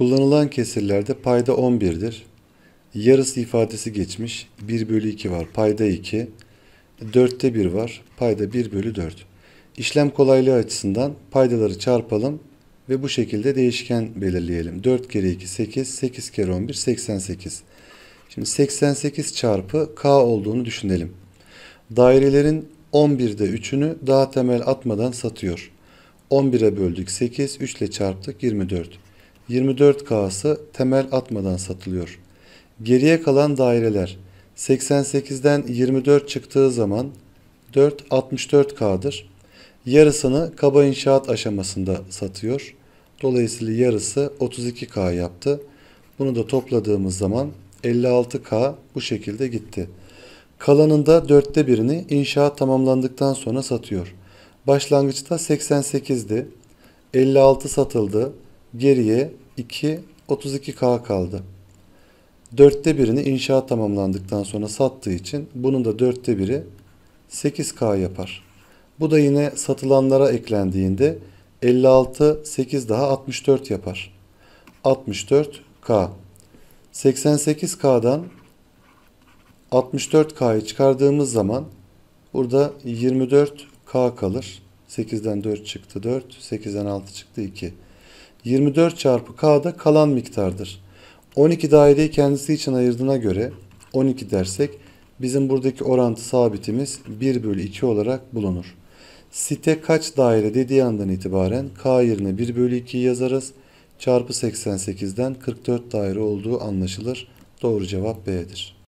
Kullanılan kesirlerde payda 11'dir. Yarısı ifadesi geçmiş. 1 bölü 2 var. Payda 2. 4'te 1 var. Payda 1 bölü 4. İşlem kolaylığı açısından paydaları çarpalım ve bu şekilde değişken belirleyelim. 4 kere 2 8, 8 kere 11 88. Şimdi 88 çarpı k olduğunu düşünelim. Dairelerin 11'de 3'ünü daha temel atmadan satıyor. 11'e böldük 8, 3 ile çarptık 24. 24K'sı temel atmadan satılıyor. Geriye kalan daireler 88'den 24 çıktığı zaman 4 64K'dır. Yarısını kaba inşaat aşamasında satıyor. Dolayısıyla yarısı 32K yaptı. Bunu da topladığımız zaman 56K bu şekilde gitti. Kalanında dörtte birini inşaat tamamlandıktan sonra satıyor. Başlangıçta 88'di. 56 satıldı. Geriye 2, 32K kaldı. Dörtte birini inşaat tamamlandıktan sonra sattığı için bunun da dörtte biri 8K yapar. Bu da yine satılanlara eklendiğinde 56, 8 daha 64 yapar. 64K. 88K'dan 64K'yı çıkardığımız zaman burada 24K kalır. 8'den 4 çıktı 4, 8'den 6 çıktı 2. 24 çarpı k da kalan miktardır. 12 daireyi kendisi için ayırdığına göre 12 dersek bizim buradaki orantı sabitimiz 1 bölü 2 olarak bulunur. Site kaç daire dediği andan itibaren k yerine 1 bölü 2 yazarız. Çarpı 88'den 44 daire olduğu anlaşılır. Doğru cevap B'dir.